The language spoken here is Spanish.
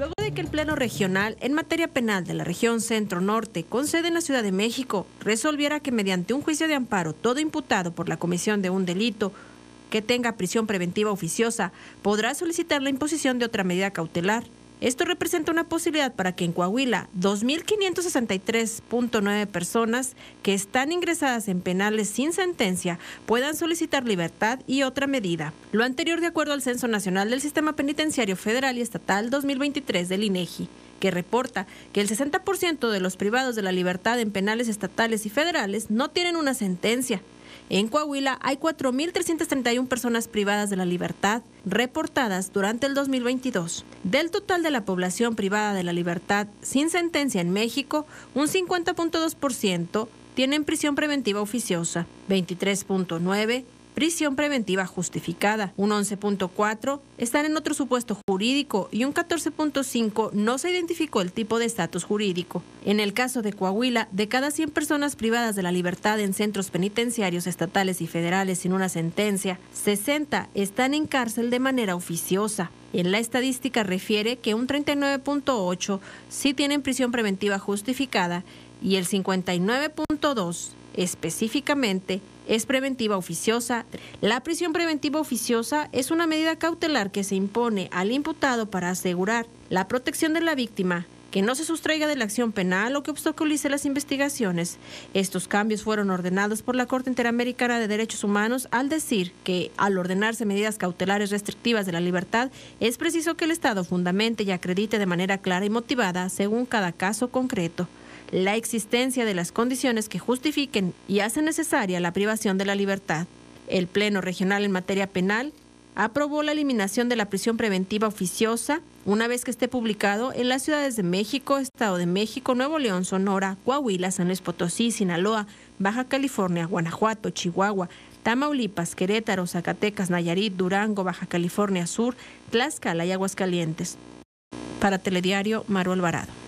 luego de que el Pleno Regional en materia penal de la región Centro-Norte, con sede en la Ciudad de México, resolviera que mediante un juicio de amparo todo imputado por la comisión de un delito que tenga prisión preventiva oficiosa podrá solicitar la imposición de otra medida cautelar esto representa una posibilidad para que en Coahuila 2.563.9 personas que están ingresadas en penales sin sentencia puedan solicitar libertad y otra medida. Lo anterior de acuerdo al Censo Nacional del Sistema Penitenciario Federal y Estatal 2023 del INEGI que reporta que el 60% de los privados de la libertad en penales estatales y federales no tienen una sentencia, en Coahuila hay 4.331 personas privadas de la libertad reportadas durante el 2022. Del total de la población privada de la libertad sin sentencia en México, un 50.2% tienen prisión preventiva oficiosa, 23.9% prisión preventiva justificada, un 11.4 están en otro supuesto jurídico y un 14.5 no se identificó el tipo de estatus jurídico. En el caso de Coahuila, de cada 100 personas privadas de la libertad en centros penitenciarios estatales y federales sin una sentencia, 60 están en cárcel de manera oficiosa. En La estadística refiere que un 39.8 sí tienen prisión preventiva justificada y el 59.2 específicamente es preventiva oficiosa. La prisión preventiva oficiosa es una medida cautelar que se impone al imputado para asegurar la protección de la víctima que no se sustraiga de la acción penal o que obstaculice las investigaciones. Estos cambios fueron ordenados por la Corte Interamericana de Derechos Humanos al decir que, al ordenarse medidas cautelares restrictivas de la libertad, es preciso que el Estado fundamente y acredite de manera clara y motivada, según cada caso concreto la existencia de las condiciones que justifiquen y hacen necesaria la privación de la libertad. El Pleno Regional en materia penal aprobó la eliminación de la prisión preventiva oficiosa una vez que esté publicado en las ciudades de México, Estado de México, Nuevo León, Sonora, Coahuila, San Luis Potosí, Sinaloa, Baja California, Guanajuato, Chihuahua, Tamaulipas, Querétaro, Zacatecas, Nayarit, Durango, Baja California Sur, Tlaxcala y Aguascalientes. Para Telediario, Maru Alvarado.